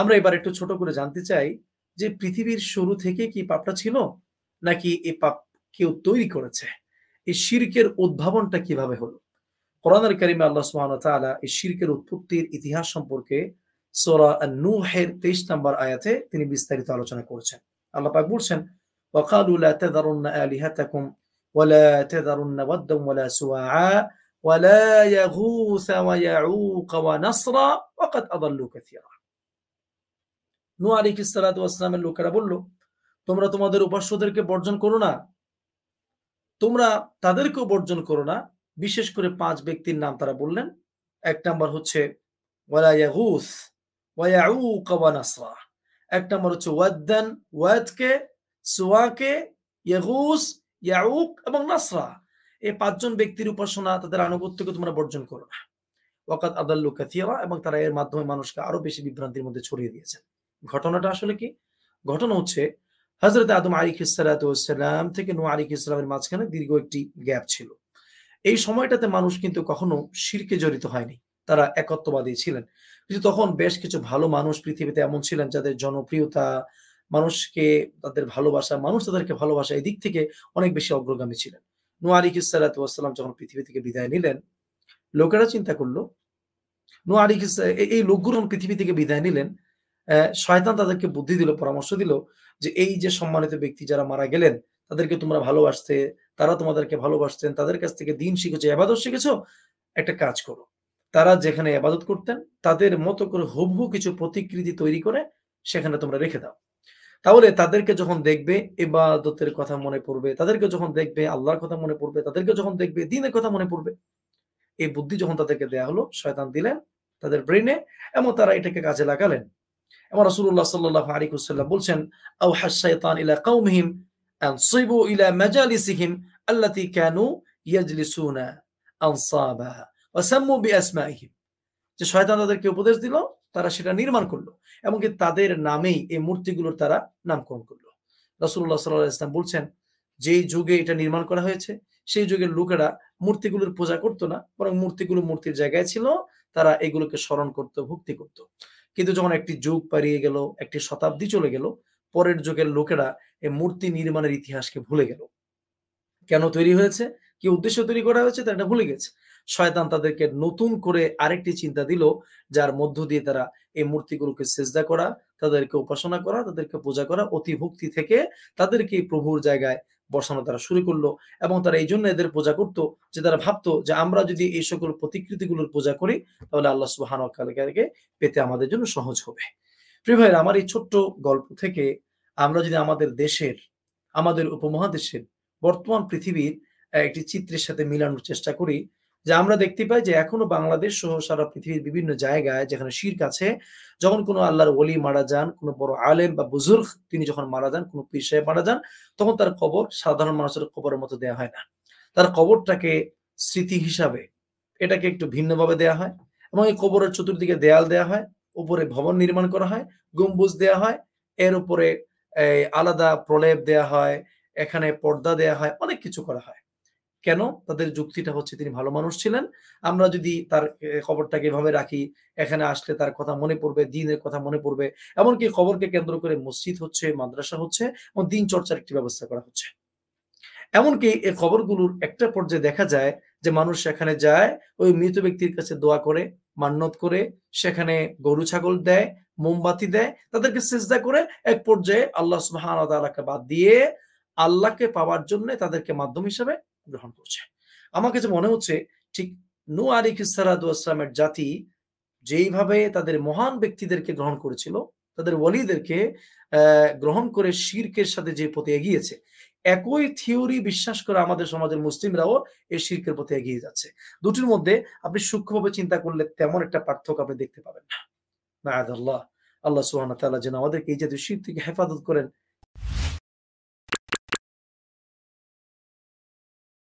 আমরা এবার একটু ছোট করে জানতে চাই যে পৃথিবীর শুরু থেকে কি পাপটা ছিল নাকি এই পাপ কেউ তৈরি করেছে এই শিরকের উদ্ভাবনটা কিভাবে হলো কোরআনের কারিমে আল্লাহ এই উৎপত্তির ইতিহাস সম্পর্কে সোরা নম্বর আয়াতে তিনি বিস্তারিত আলোচনা করেছেন আল্লাহ পাক বলছেন وقالوا لا تذرن آلهتكم ولا تذرن ودا ولا سواعا ولا يغوث ويعوق ونصرا وقد أضلوا كثيرا নু আলী ইসালাতামের লোকেরা বলল তোমরা তোমাদের উপাস্যদেরকে বর্জন করো না তোমরা তাদেরকেও বর্জন করো না বিশেষ করে পাঁচ ব্যক্তির নাম তারা বললেন এক নাম্বার হচ্ছে এক নাম্বার হচ্ছে ওয়াদ্দান ওয়াদকে সুয়াকে ইয়াগুস ইয়াউক এবং নাসরা এই পাঁচজন ব্যক্তির উপাসনা তাদের আনুগত্যকে তোমরা বর্জন করো না ওয়াকাত আদাল্লু কাথিয়া এবং তারা এর মাধ্যমে মানুষকে আরো বেশি বিভ্রান্তির মধ্যে ছড়িয়ে দিয়েছেন ঘটনাটা আসলে কি ঘটনা হচ্ছে হজরত আদম আলী ইসালাতাম থেকে নু আলী ইসলামের মাঝখানে দীর্ঘ একটি গ্যাপ ছিল এই সময়টাতে মানুষ কিন্তু কখনো শিরকে জড়িত হয়নি তারা একত্ববাদী ছিলেন কিন্তু তখন বেশ কিছু ভালো মানুষ পৃথিবীতে এমন ছিলেন যাদের জনপ্রিয়তা মানুষকে তাদের ভালোবাসা মানুষ তাদেরকে ভালোবাসা এই দিক থেকে অনেক বেশি অগ্রগামী ছিলেন নু আলী ইসালাতাম যখন পৃথিবী থেকে বিদায় নিলেন লোকেরা চিন্তা করলো নু আলিক এই লোকগুলো পৃথিবী থেকে বিদায় নিলেন শয়তান তাদেরকে বুদ্ধি দিল পরামর্শ দিল যে এই যে সম্মানিত ব্যক্তি যারা মারা গেলেন তাদেরকে তোমরা ভালোবাসতে তারা তোমাদেরকে ভালোবাসতেন তাদের কাছ থেকে দিন শিখেছো এবাদত শিখেছো একটা কাজ করো তারা যেখানে আবাদত করতেন তাদের মতো করে হুবহু কিছু প্রতিকৃতি তৈরি করে সেখানে তোমরা রেখে দাও তাহলে তাদেরকে যখন দেখবে এবাদতের কথা মনে পড়বে তাদেরকে যখন দেখবে আল্লাহর কথা মনে পড়বে তাদেরকে যখন দেখবে দিনের কথা মনে পড়বে এই বুদ্ধি যখন তাদেরকে দেয়া হলো শয়তান দিলেন তাদের ব্রেনে এবং তারা এটাকে কাজে লাগালেন এবং রসুল্লাহ সাল্লাহ আলিকুসাল্লাম বলছেন আউ হাসাইতান ইলা কৌমহিম আনসিবু ইলা মাজালিসিহিম কানু ইয়াজলিসুনা আনসাবা বিআসমাইহিম যে শয়তান তাদেরকে উপদেশ দিল তারা সেটা নির্মাণ করলো এমনকি তাদের নামেই এই মূর্তিগুলোর তারা নামকরণ করলো রসুল্লাহ সাল্লাহ বলছেন যেই যুগে এটা নির্মাণ করা হয়েছে সেই যুগের লোকেরা মূর্তিগুলোর পূজা করতো না বরং মূর্তিগুলো মূর্তির জায়গায় ছিল তারা এগুলোকে স্মরণ করত ভক্তি করতো কিন্তু যখন একটি যুগ পারিয়ে গেল একটি শতাব্দী চলে গেল পরের যুগের লোকেরা এই মূর্তি নির্মাণের ইতিহাসকে ভুলে গেল কেন তৈরি হয়েছে কি উদ্দেশ্য তৈরি করা হয়েছে তারা ভুলে গেছে শয়তান তাদেরকে নতুন করে আরেকটি চিন্তা দিল যার মধ্য দিয়ে তারা এই মূর্তিগুলোকে সেজদা করা তাদেরকে উপাসনা করা তাদেরকে পূজা করা অতিভক্তি থেকে তাদেরকে প্রভুর জায়গায় বর্ষানো তারা শুরু করলো এবং তারা এই জন্য এদের পূজা করত যে তারা ভাবতো যে আমরা যদি এই সকল প্রতিকৃতিগুলোর পূজা করি তাহলে আল্লাহ সুবাহানকে পেতে আমাদের জন্য সহজ হবে প্রি ভাইয়ের আমার এই ছোট্ট গল্প থেকে আমরা যদি আমাদের দেশের আমাদের উপমহাদেশের বর্তমান পৃথিবীর একটি চিত্রের সাথে মিলানোর চেষ্টা করি যে আমরা দেখতে পাই যে এখনো বাংলাদেশ সহ সারা পৃথিবীর বিভিন্ন জায়গায় যেখানে শির কাছে যখন কোনো আল্লাহর ওলি মারা যান কোনো বড় আলেম বা বুজুর্গ তিনি যখন মারা যান কোনো পীর সাহেব মারা যান তখন তার কবর সাধারণ মানুষের কবরের মতো দেয়া হয় না তার কবরটাকে স্মৃতি হিসাবে এটাকে একটু ভিন্নভাবে দেয়া হয় এবং এই কবরের চতুর্দিকে দেয়াল দেয়া হয় উপরে ভবন নির্মাণ করা হয় গম্বুজ দেয়া হয় এর উপরে আলাদা প্রলেপ দেয়া হয় এখানে পর্দা দেয়া হয় অনেক কিছু করা হয় কেন তাদের যুক্তিটা হচ্ছে তিনি ভালো মানুষ ছিলেন আমরা যদি তার খবরটাকে এভাবে রাখি এখানে আসলে তার কথা মনে পড়বে দিনের কথা মনে পড়বে এমনকি খবরকে কেন্দ্র করে মসজিদ হচ্ছে মাদ্রাসা হচ্ছে এবং দিন চর্চার একটি ব্যবস্থা করা হচ্ছে এমনকি এই খবরগুলোর একটা পর্যায়ে দেখা যায় যে মানুষ সেখানে যায় ওই মৃত ব্যক্তির কাছে দোয়া করে মান্যত করে সেখানে গরু ছাগল দেয় মোমবাতি দেয় তাদেরকে চেষ্টা করে এক পর্যায়ে আল্লাহ সুহান বাদ দিয়ে আল্লাহকে পাওয়ার জন্য তাদেরকে মাধ্যম হিসাবে গ্রহণ করছে আমার কাছে মনে হচ্ছে ঠিক নু আলিক ইসালাদুয়াসলামের জাতি যেইভাবে তাদের মহান ব্যক্তিদেরকে গ্রহণ করেছিল তাদের ওয়ালিদেরকে গ্রহণ করে শির্কের সাথে যে পথে এগিয়েছে একই থিওরি বিশ্বাস করে আমাদের সমাজের মুসলিমরাও এই শির্কের পথে এগিয়ে যাচ্ছে দুটির মধ্যে আপনি সূক্ষ্মভাবে চিন্তা করলে তেমন একটা পার্থক্য আপনি দেখতে পাবেন না আল্লাহ আল্লাহ সুহান তাল্লাহ যেন আমাদেরকে এই জাতীয় শির থেকে হেফাজত করেন